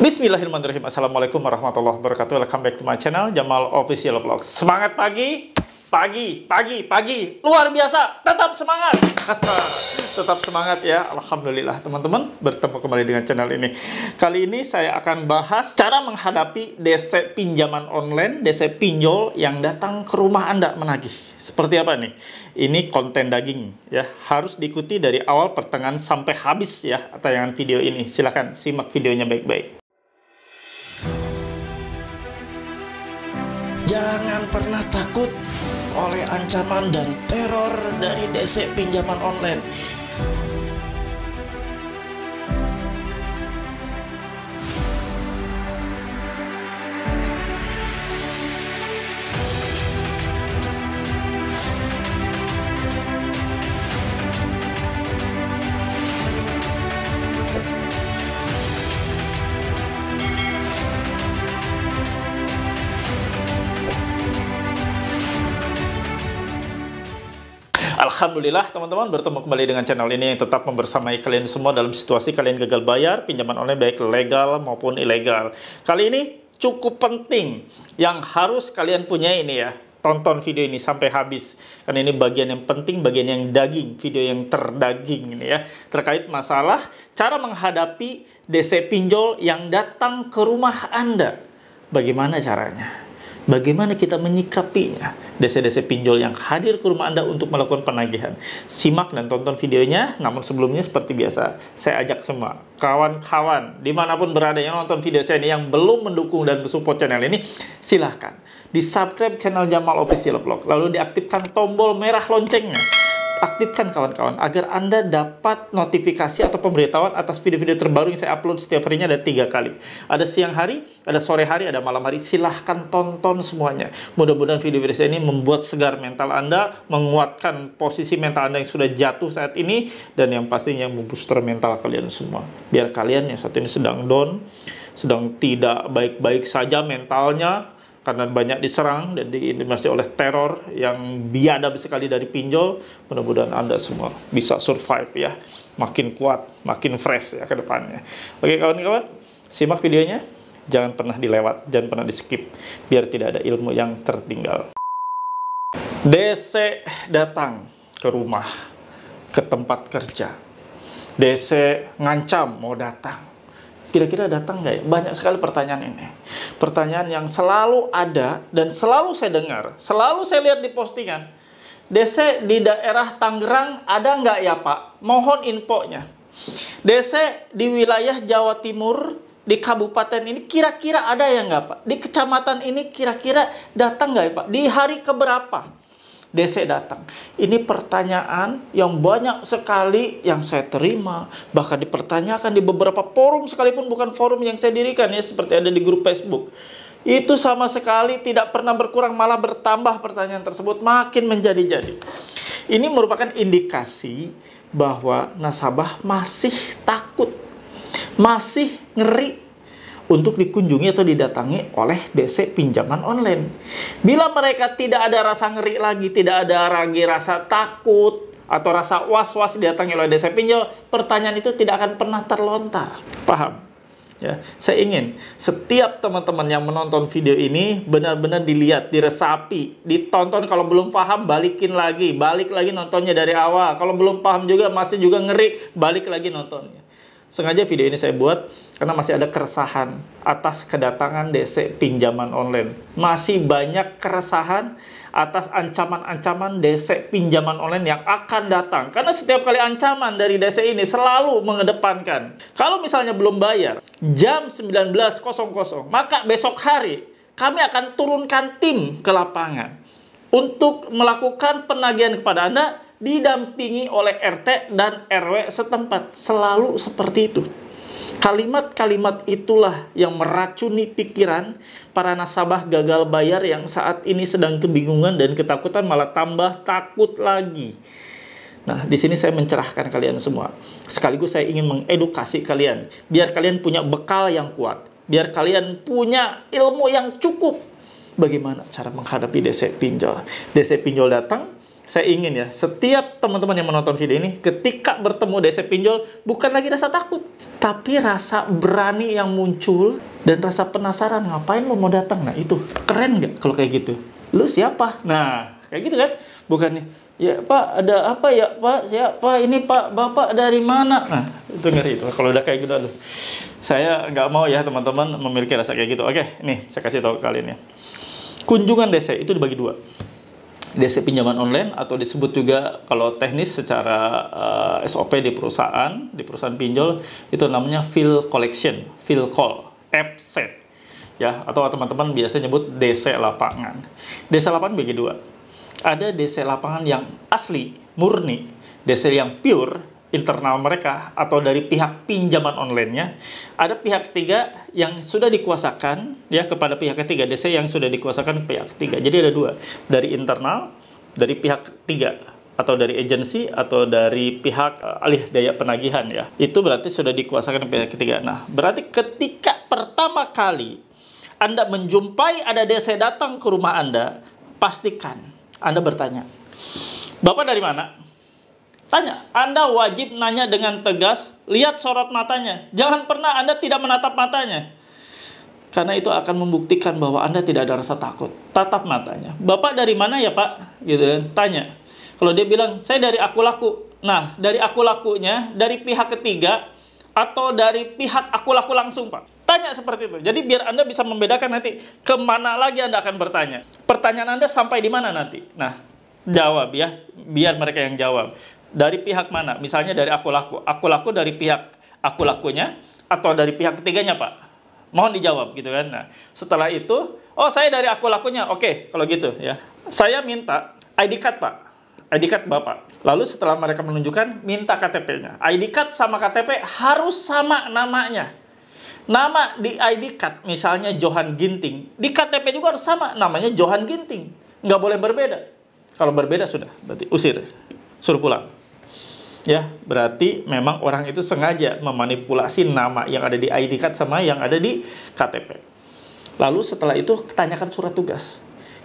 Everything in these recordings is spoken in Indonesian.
Bismillahirrahmanirrahim. Assalamualaikum warahmatullahi wabarakatuh. Welcome back to my channel Jamal Official Vlog. Semangat pagi, pagi, pagi, pagi. Luar biasa. Tetap semangat. Tetap semangat ya. Alhamdulillah teman-teman bertemu kembali dengan channel ini. Kali ini saya akan bahas cara menghadapi DC pinjaman online, DC pinjol yang datang ke rumah Anda menagih. Seperti apa nih? Ini konten daging ya. Harus diikuti dari awal pertengahan sampai habis ya tayangan video ini. Silahkan simak videonya baik-baik. Jangan pernah takut oleh ancaman dan teror dari DC pinjaman online. Alhamdulillah teman-teman bertemu kembali dengan channel ini yang tetap membersamai kalian semua dalam situasi kalian gagal bayar pinjaman online baik legal maupun ilegal. Kali ini cukup penting yang harus kalian punya ini ya. Tonton video ini sampai habis karena ini bagian yang penting, bagian yang daging, video yang terdaging ini ya. Terkait masalah cara menghadapi DC pinjol yang datang ke rumah Anda. Bagaimana caranya? Bagaimana kita menyikapinya? Desa-desa pinjol yang hadir ke rumah Anda untuk melakukan penagihan. Simak dan tonton videonya, namun sebelumnya seperti biasa, saya ajak semua, kawan-kawan, dimanapun berada yang nonton video saya ini, yang belum mendukung dan support channel ini, silahkan di subscribe channel Jamal Official Vlog, lalu diaktifkan tombol merah loncengnya aktifkan kawan-kawan agar Anda dapat notifikasi atau pemberitahuan atas video-video terbaru yang saya upload setiap harinya ada tiga kali. Ada siang hari, ada sore hari, ada malam hari. Silahkan tonton semuanya. Mudah-mudahan video-video saya ini membuat segar mental Anda, menguatkan posisi mental Anda yang sudah jatuh saat ini, dan yang pastinya membooster mental kalian semua. Biar kalian yang saat ini sedang down, sedang tidak baik-baik saja mentalnya, karena banyak diserang dan diintimidasi oleh teror yang biadab sekali dari pinjol, mudah-mudahan Anda semua bisa survive ya, makin kuat, makin fresh ya ke depannya. Oke kawan-kawan, simak videonya, jangan pernah dilewat, jangan pernah di skip, biar tidak ada ilmu yang tertinggal. DC datang ke rumah, ke tempat kerja. DC ngancam mau datang kira-kira datang nggak ya? Banyak sekali pertanyaan ini. Pertanyaan yang selalu ada dan selalu saya dengar, selalu saya lihat di postingan. DC di daerah Tangerang ada nggak ya Pak? Mohon infonya. DC di wilayah Jawa Timur, di kabupaten ini kira-kira ada ya nggak Pak? Di kecamatan ini kira-kira datang nggak ya Pak? Di hari keberapa? DC datang. Ini pertanyaan yang banyak sekali yang saya terima, bahkan dipertanyakan di beberapa forum sekalipun bukan forum yang saya dirikan ya seperti ada di grup Facebook. Itu sama sekali tidak pernah berkurang malah bertambah pertanyaan tersebut makin menjadi-jadi. Ini merupakan indikasi bahwa nasabah masih takut, masih ngeri untuk dikunjungi atau didatangi oleh DC pinjaman online. Bila mereka tidak ada rasa ngeri lagi, tidak ada lagi rasa takut, atau rasa was-was didatangi oleh DC pinjol, pertanyaan itu tidak akan pernah terlontar. Paham? Ya, saya ingin setiap teman-teman yang menonton video ini benar-benar dilihat, diresapi, ditonton kalau belum paham balikin lagi, balik lagi nontonnya dari awal. Kalau belum paham juga masih juga ngeri, balik lagi nontonnya. Sengaja video ini saya buat karena masih ada keresahan atas kedatangan DC pinjaman online. Masih banyak keresahan atas ancaman-ancaman DC pinjaman online yang akan datang. Karena setiap kali ancaman dari DC ini selalu mengedepankan. Kalau misalnya belum bayar jam 19.00, maka besok hari kami akan turunkan tim ke lapangan untuk melakukan penagihan kepada Anda didampingi oleh RT dan RW setempat. Selalu seperti itu. Kalimat-kalimat itulah yang meracuni pikiran para nasabah gagal bayar yang saat ini sedang kebingungan dan ketakutan malah tambah takut lagi. Nah, di sini saya mencerahkan kalian semua. Sekaligus saya ingin mengedukasi kalian biar kalian punya bekal yang kuat, biar kalian punya ilmu yang cukup bagaimana cara menghadapi DC pinjol. DC pinjol datang, saya ingin ya setiap teman-teman yang menonton video ini ketika bertemu DC pinjol bukan lagi rasa takut tapi rasa berani yang muncul dan rasa penasaran ngapain lo mau datang nah itu keren nggak kalau kayak gitu lu siapa nah kayak gitu kan bukannya ya pak ada apa ya pak siapa ini pak bapak dari mana nah itu ngeri itu kalau udah kayak gitu aduh saya nggak mau ya teman-teman memiliki rasa kayak gitu oke nih saya kasih tahu kalian ya kunjungan DC itu dibagi dua DC pinjaman online atau disebut juga kalau teknis secara uh, eh, SOP di perusahaan di perusahaan pinjol itu namanya fill collection, fill call, app set ya atau teman-teman biasa nyebut DC lapangan. DC lapangan bagi dua. Ada DC lapangan yang asli, murni, DC yang pure internal mereka atau dari pihak pinjaman online-nya. Ada pihak ketiga yang sudah dikuasakan ya kepada pihak ketiga, DC yang sudah dikuasakan pihak ketiga. Jadi ada dua, dari internal, dari pihak ketiga atau dari agensi atau dari pihak uh, alih daya penagihan ya. Itu berarti sudah dikuasakan pihak ketiga. Nah, berarti ketika pertama kali Anda menjumpai ada DC datang ke rumah Anda, pastikan Anda bertanya, "Bapak dari mana?" Tanya, Anda wajib nanya dengan tegas, lihat sorot matanya. Jangan pernah Anda tidak menatap matanya. Karena itu akan membuktikan bahwa Anda tidak ada rasa takut. Tatap matanya. Bapak dari mana ya Pak? Gitu kan. Tanya. Kalau dia bilang, saya dari aku laku. Nah, dari aku lakunya, dari pihak ketiga, atau dari pihak aku laku langsung Pak. Tanya seperti itu. Jadi biar Anda bisa membedakan nanti kemana lagi Anda akan bertanya. Pertanyaan Anda sampai di mana nanti? Nah, jawab ya biar mereka yang jawab dari pihak mana? Misalnya dari aku laku, aku laku dari pihak aku lakunya atau dari pihak ketiganya, Pak? Mohon dijawab gitu kan. Nah, setelah itu, oh saya dari aku lakunya. Oke, kalau gitu ya. Saya minta ID card, Pak. ID card Bapak. Lalu setelah mereka menunjukkan minta KTP-nya. ID card sama KTP harus sama namanya. Nama di ID card misalnya Johan Ginting, di KTP juga harus sama namanya Johan Ginting. Enggak boleh berbeda. Kalau berbeda sudah berarti usir. Suruh pulang. Ya, berarti memang orang itu sengaja memanipulasi nama yang ada di ID card sama yang ada di KTP. Lalu setelah itu tanyakan surat tugas.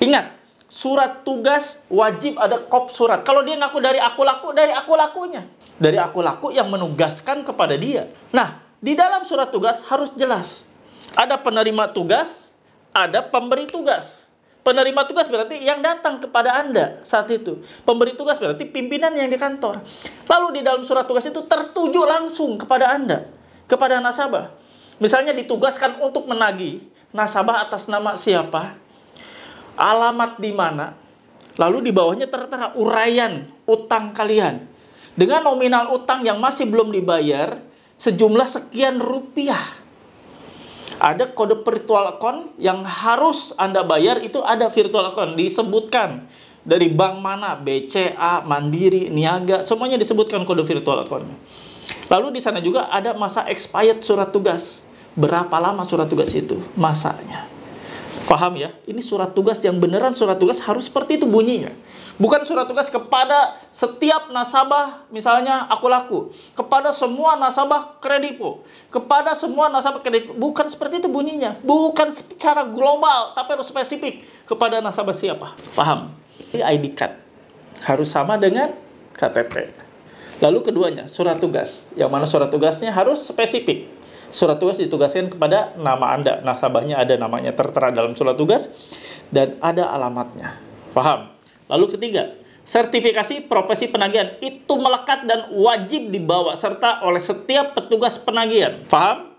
Ingat, surat tugas wajib ada kop surat. Kalau dia ngaku dari aku laku, dari aku lakunya. Dari aku laku yang menugaskan kepada dia. Nah, di dalam surat tugas harus jelas. Ada penerima tugas, ada pemberi tugas. Penerima tugas berarti yang datang kepada Anda saat itu. Pemberi tugas berarti pimpinan yang di kantor. Lalu di dalam surat tugas itu tertuju langsung kepada Anda, kepada nasabah. Misalnya ditugaskan untuk menagih nasabah atas nama siapa, alamat di mana, lalu di bawahnya tertera uraian utang kalian. Dengan nominal utang yang masih belum dibayar sejumlah sekian rupiah. Ada kode virtual account yang harus Anda bayar itu ada virtual account disebutkan dari bank mana, BCA, Mandiri, Niaga, semuanya disebutkan kode virtual account. Lalu di sana juga ada masa expired surat tugas. Berapa lama surat tugas itu masanya? Paham ya? Ini surat tugas yang beneran surat tugas harus seperti itu bunyinya. Bukan surat tugas kepada setiap nasabah misalnya aku laku. Kepada semua nasabah kredipo. Kepada semua nasabah kredit. Bukan seperti itu bunyinya. Bukan secara global tapi harus spesifik. Kepada nasabah siapa? Paham? Ini ID card. Harus sama dengan KTP. Lalu keduanya, surat tugas. Yang mana surat tugasnya harus spesifik Surat tugas ditugaskan kepada nama Anda. Nasabahnya ada namanya tertera dalam surat tugas dan ada alamatnya. Paham? Lalu ketiga, sertifikasi profesi penagihan itu melekat dan wajib dibawa serta oleh setiap petugas penagihan. Paham?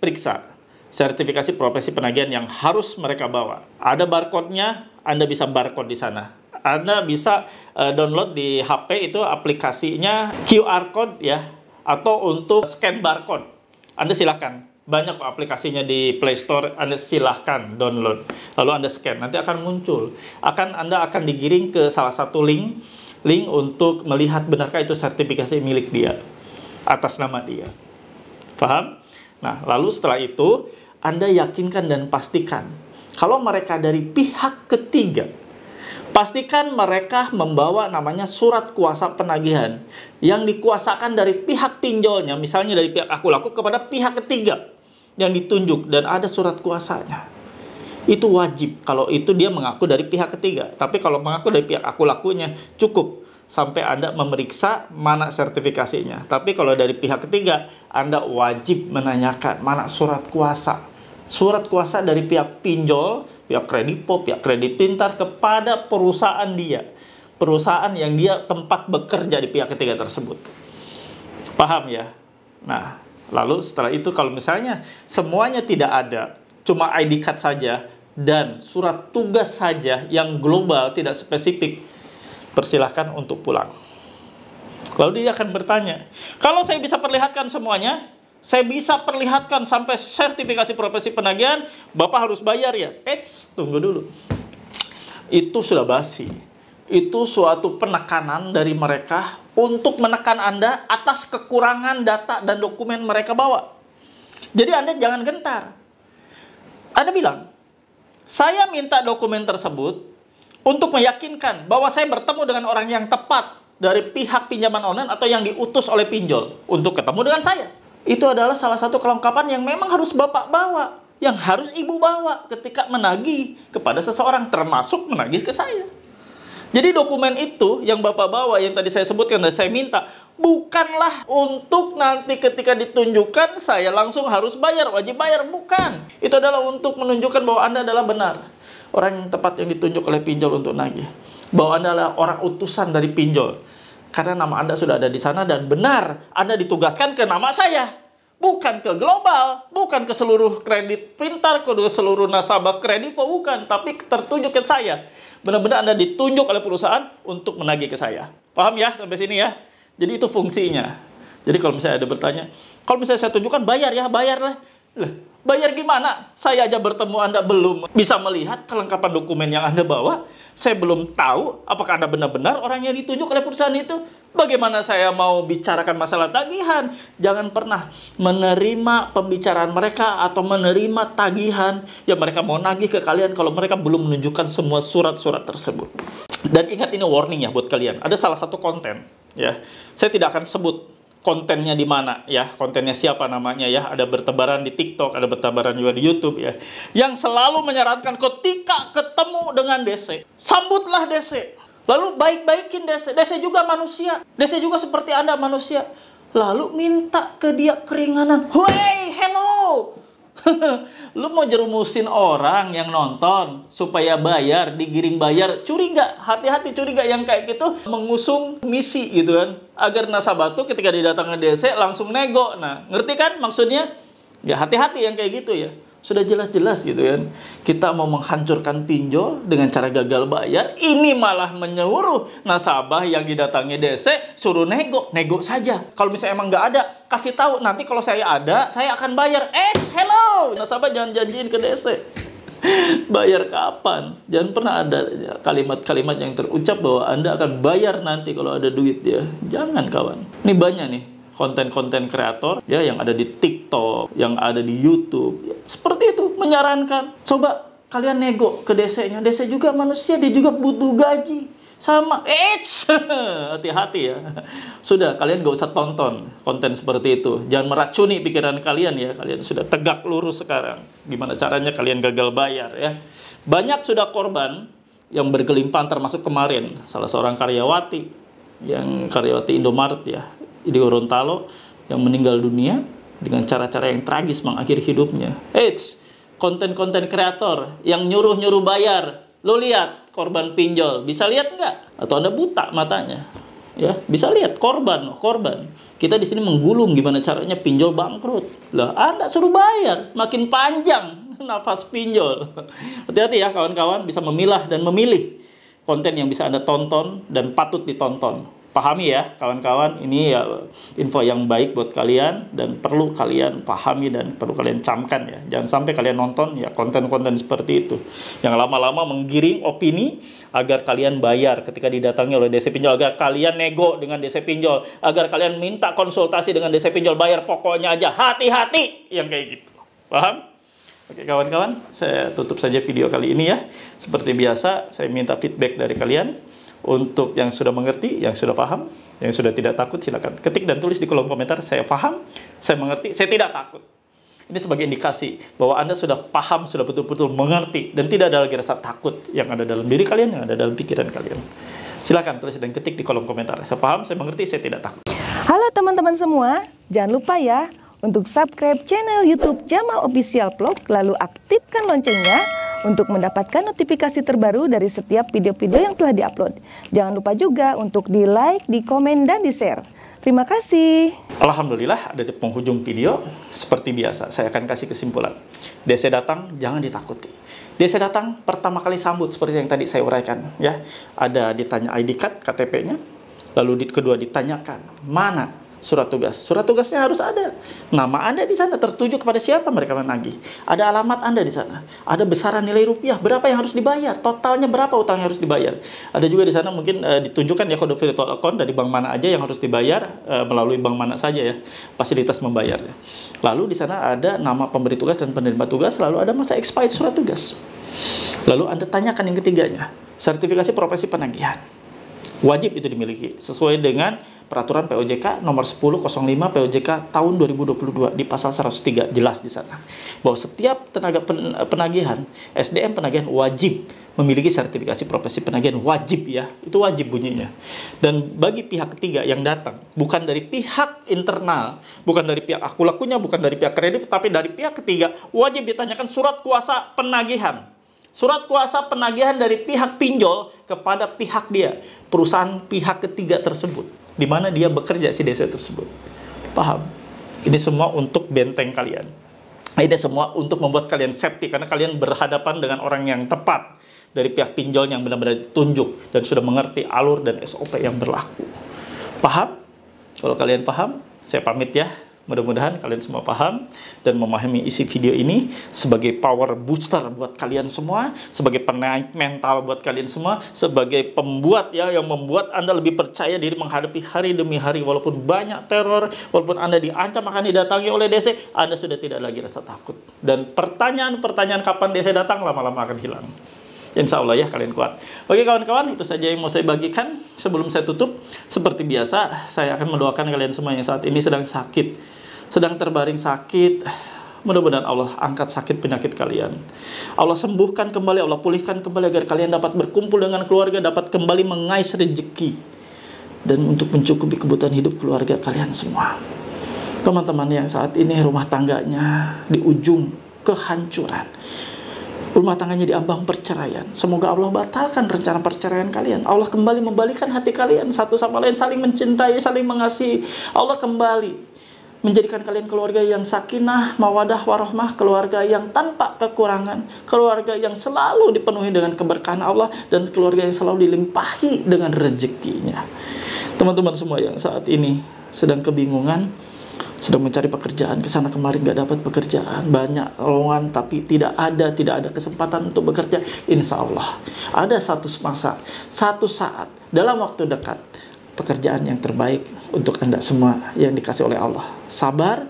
Periksa sertifikasi profesi penagihan yang harus mereka bawa. Ada barcode-nya, Anda bisa barcode di sana. Anda bisa uh, download di HP itu aplikasinya QR code ya atau untuk scan barcode anda silahkan. Banyak kok aplikasinya di Play Store, Anda silahkan download. Lalu Anda scan, nanti akan muncul. Akan Anda akan digiring ke salah satu link, link untuk melihat benarkah itu sertifikasi milik dia, atas nama dia. Paham? Nah, lalu setelah itu, Anda yakinkan dan pastikan. Kalau mereka dari pihak ketiga, Pastikan mereka membawa namanya surat kuasa penagihan yang dikuasakan dari pihak pinjolnya, misalnya dari pihak aku laku kepada pihak ketiga yang ditunjuk dan ada surat kuasanya. Itu wajib kalau itu dia mengaku dari pihak ketiga. Tapi kalau mengaku dari pihak aku lakunya cukup sampai Anda memeriksa mana sertifikasinya. Tapi kalau dari pihak ketiga, Anda wajib menanyakan mana surat kuasa. Surat kuasa dari pihak pinjol pihak kredit kredipo, pihak kredit pintar kepada perusahaan dia. Perusahaan yang dia tempat bekerja di pihak ketiga tersebut. Paham ya? Nah, lalu setelah itu kalau misalnya semuanya tidak ada, cuma ID card saja dan surat tugas saja yang global tidak spesifik, persilahkan untuk pulang. Lalu dia akan bertanya, kalau saya bisa perlihatkan semuanya, saya bisa perlihatkan sampai sertifikasi profesi penagihan, Bapak harus bayar ya. Eits, tunggu dulu. Itu sudah basi. Itu suatu penekanan dari mereka untuk menekan Anda atas kekurangan data dan dokumen mereka bawa. Jadi Anda jangan gentar. Anda bilang, saya minta dokumen tersebut untuk meyakinkan bahwa saya bertemu dengan orang yang tepat dari pihak pinjaman online atau yang diutus oleh pinjol untuk ketemu dengan saya itu adalah salah satu kelengkapan yang memang harus bapak bawa, yang harus ibu bawa ketika menagih kepada seseorang, termasuk menagih ke saya. Jadi dokumen itu yang Bapak bawa yang tadi saya sebutkan dan saya minta bukanlah untuk nanti ketika ditunjukkan saya langsung harus bayar, wajib bayar, bukan. Itu adalah untuk menunjukkan bahwa Anda adalah benar. Orang yang tepat yang ditunjuk oleh pinjol untuk nagih. Bahwa Anda adalah orang utusan dari pinjol karena nama Anda sudah ada di sana dan benar Anda ditugaskan ke nama saya. Bukan ke global, bukan ke seluruh kredit pintar, ke seluruh nasabah kredit, bukan. Tapi tertunjuk ke saya. Benar-benar Anda ditunjuk oleh perusahaan untuk menagih ke saya. Paham ya sampai sini ya? Jadi itu fungsinya. Jadi kalau misalnya ada bertanya, kalau misalnya saya tunjukkan bayar ya, bayar lah. Lah, bayar gimana? Saya aja bertemu Anda belum bisa melihat kelengkapan dokumen yang Anda bawa. Saya belum tahu apakah Anda benar-benar orang yang ditunjuk oleh perusahaan itu. Bagaimana saya mau bicarakan masalah tagihan? Jangan pernah menerima pembicaraan mereka atau menerima tagihan yang mereka mau nagih ke kalian kalau mereka belum menunjukkan semua surat-surat tersebut. Dan ingat ini warning ya buat kalian. Ada salah satu konten ya. Saya tidak akan sebut kontennya di mana ya kontennya siapa namanya ya ada bertebaran di TikTok ada bertebaran juga di YouTube ya yang selalu menyarankan ketika ketemu dengan DC sambutlah DC lalu baik-baikin DC DC juga manusia DC juga seperti anda manusia lalu minta ke dia keringanan Hey hello lu mau jerumusin orang yang nonton supaya bayar, digiring bayar, curiga, hati-hati curiga yang kayak gitu mengusung misi gitu kan. Agar nasabah tuh ketika didatangkan DC e langsung nego. Nah, ngerti kan maksudnya? Ya hati-hati yang kayak gitu ya. Sudah jelas-jelas gitu kan. Kita mau menghancurkan pinjol dengan cara gagal bayar. Ini malah menyuruh nasabah yang didatangi DC suruh nego. Nego saja. Kalau misalnya emang nggak ada, kasih tahu. Nanti kalau saya ada, saya akan bayar. Eh, hello! Nasabah jangan janjiin ke DC. bayar kapan? Jangan pernah ada kalimat-kalimat yang terucap bahwa Anda akan bayar nanti kalau ada duit ya. Jangan kawan. Ini banyak nih konten-konten kreator ya yang ada di TikTok, yang ada di YouTube. Ya, seperti itu menyarankan. Coba kalian nego ke DC-nya. DC juga manusia, dia juga butuh gaji. Sama, eits, hati-hati ya. Sudah, kalian gak usah tonton konten seperti itu. Jangan meracuni pikiran kalian ya. Kalian sudah tegak lurus sekarang. Gimana caranya kalian gagal bayar ya. Banyak sudah korban yang berkelimpahan termasuk kemarin. Salah seorang karyawati yang karyawati Indomart ya di Gorontalo yang meninggal dunia dengan cara-cara yang tragis mengakhiri hidupnya. Eits, konten-konten kreator yang nyuruh-nyuruh bayar. Lo lihat korban pinjol, bisa lihat nggak? Atau Anda buta matanya? Ya, bisa lihat korban, oh, korban. Kita di sini menggulung gimana caranya pinjol bangkrut. Lah, Anda suruh bayar, makin panjang nafas pinjol. Hati-hati ya kawan-kawan bisa memilah dan memilih konten yang bisa Anda tonton dan patut ditonton pahami ya kawan-kawan ini ya info yang baik buat kalian dan perlu kalian pahami dan perlu kalian camkan ya jangan sampai kalian nonton ya konten-konten seperti itu yang lama-lama menggiring opini agar kalian bayar ketika didatangi oleh DC pinjol agar kalian nego dengan DC pinjol agar kalian minta konsultasi dengan DC pinjol bayar pokoknya aja hati-hati yang kayak gitu paham Oke kawan-kawan, saya tutup saja video kali ini ya. Seperti biasa, saya minta feedback dari kalian. Untuk yang sudah mengerti, yang sudah paham, yang sudah tidak takut silakan ketik dan tulis di kolom komentar saya paham, saya mengerti, saya tidak takut. Ini sebagai indikasi bahwa Anda sudah paham, sudah betul-betul mengerti dan tidak ada lagi rasa takut yang ada dalam diri kalian, yang ada dalam pikiran kalian. Silakan tulis dan ketik di kolom komentar. Saya paham, saya mengerti, saya tidak takut. Halo teman-teman semua, jangan lupa ya untuk subscribe channel YouTube Jamal Official Vlog lalu aktifkan loncengnya untuk mendapatkan notifikasi terbaru dari setiap video-video yang telah diupload. Jangan lupa juga untuk di like, di komen, dan di share. Terima kasih. Alhamdulillah ada di penghujung video. Seperti biasa, saya akan kasih kesimpulan. DC datang, jangan ditakuti. DC datang, pertama kali sambut seperti yang tadi saya uraikan. ya Ada ditanya ID card, KTP-nya. Lalu kedua ditanyakan, mana surat tugas. Surat tugasnya harus ada. Nama Anda di sana tertuju kepada siapa mereka menagih. Ada alamat Anda di sana. Ada besaran nilai rupiah, berapa yang harus dibayar, totalnya berapa utang yang harus dibayar. Ada juga di sana mungkin e, ditunjukkan ya kode virtual account dari bank mana aja yang harus dibayar e, melalui bank mana saja ya, fasilitas membayarnya. Lalu di sana ada nama pemberi tugas dan penerima tugas, lalu ada masa expired surat tugas. Lalu Anda tanyakan yang ketiganya, sertifikasi profesi penagihan wajib itu dimiliki sesuai dengan peraturan POJK nomor 1005 POJK tahun 2022 di pasal 103 jelas di sana bahwa setiap tenaga pen eh, penagihan SDM penagihan wajib memiliki sertifikasi profesi penagihan wajib ya itu wajib bunyinya dan bagi pihak ketiga yang datang bukan dari pihak internal bukan dari pihak aku lakunya bukan dari pihak kredit tapi dari pihak ketiga wajib ditanyakan surat kuasa penagihan Surat kuasa penagihan dari pihak pinjol kepada pihak dia, perusahaan pihak ketiga tersebut, di mana dia bekerja si desa tersebut. Paham? Ini semua untuk benteng kalian. Ini semua untuk membuat kalian safety karena kalian berhadapan dengan orang yang tepat dari pihak pinjol yang benar-benar ditunjuk dan sudah mengerti alur dan SOP yang berlaku. Paham? Kalau kalian paham, saya pamit ya. Mudah-mudahan kalian semua paham dan memahami isi video ini sebagai power booster buat kalian semua, sebagai penaik mental buat kalian semua, sebagai pembuat ya yang membuat Anda lebih percaya diri menghadapi hari demi hari walaupun banyak teror, walaupun Anda diancam akan didatangi oleh DC, Anda sudah tidak lagi rasa takut. Dan pertanyaan-pertanyaan kapan DC datang lama-lama akan hilang. Insya Allah ya kalian kuat. Oke kawan-kawan itu saja yang mau saya bagikan. Sebelum saya tutup, seperti biasa saya akan mendoakan kalian semua yang saat ini sedang sakit, sedang terbaring sakit. Mudah-mudahan Allah angkat sakit penyakit kalian. Allah sembuhkan kembali, Allah pulihkan kembali agar kalian dapat berkumpul dengan keluarga, dapat kembali mengais rezeki. Dan untuk mencukupi kebutuhan hidup keluarga kalian semua. Teman-teman yang saat ini rumah tangganya di ujung kehancuran rumah tangganya diambang perceraian. Semoga Allah batalkan rencana perceraian kalian. Allah kembali membalikan hati kalian satu sama lain saling mencintai, saling mengasihi. Allah kembali menjadikan kalian keluarga yang sakinah, mawadah, warahmah, keluarga yang tanpa kekurangan, keluarga yang selalu dipenuhi dengan keberkahan Allah dan keluarga yang selalu dilimpahi dengan rezekinya. Teman-teman semua yang saat ini sedang kebingungan, sedang mencari pekerjaan ke sana kemari nggak dapat pekerjaan banyak lowongan tapi tidak ada tidak ada kesempatan untuk bekerja insya Allah ada satu masa satu saat dalam waktu dekat pekerjaan yang terbaik untuk anda semua yang dikasih oleh Allah sabar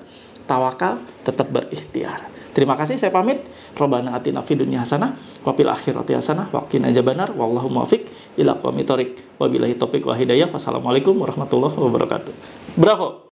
tawakal tetap berikhtiar Terima kasih, saya pamit. Robana atina fid dunia hasanah wafil akhir akhirati hasanah wakin aja benar Wallahu muafik ila qomitorik. Wabillahi wahidaya wa hidayah. Wassalamualaikum warahmatullahi wabarakatuh. Bravo.